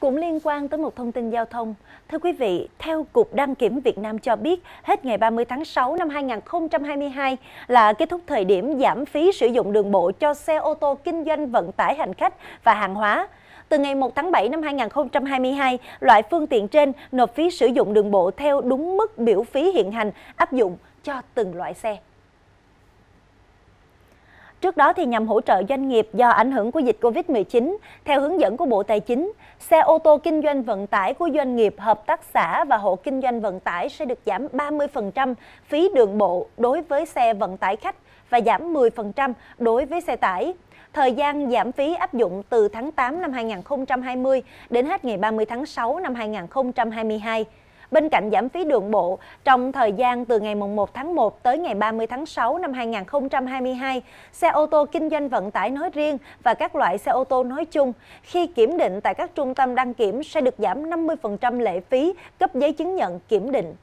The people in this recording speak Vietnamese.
Cũng liên quan tới một thông tin giao thông, thưa quý vị, theo Cục Đăng kiểm Việt Nam cho biết, hết ngày 30 tháng 6 năm 2022 là kết thúc thời điểm giảm phí sử dụng đường bộ cho xe ô tô kinh doanh vận tải hành khách và hàng hóa. Từ ngày 1 tháng 7 năm 2022, loại phương tiện trên nộp phí sử dụng đường bộ theo đúng mức biểu phí hiện hành áp dụng cho từng loại xe. Trước đó thì nhằm hỗ trợ doanh nghiệp do ảnh hưởng của dịch Covid-19, theo hướng dẫn của Bộ Tài chính, xe ô tô kinh doanh vận tải của doanh nghiệp, hợp tác xã và hộ kinh doanh vận tải sẽ được giảm 30% phí đường bộ đối với xe vận tải khách và giảm 10% đối với xe tải. Thời gian giảm phí áp dụng từ tháng 8 năm 2020 đến hết ngày 30 tháng 6 năm 2022. Bên cạnh giảm phí đường bộ, trong thời gian từ ngày 1 tháng 1 tới ngày 30 tháng 6 năm 2022, xe ô tô kinh doanh vận tải nói riêng và các loại xe ô tô nói chung khi kiểm định tại các trung tâm đăng kiểm sẽ được giảm 50% lệ phí cấp giấy chứng nhận kiểm định.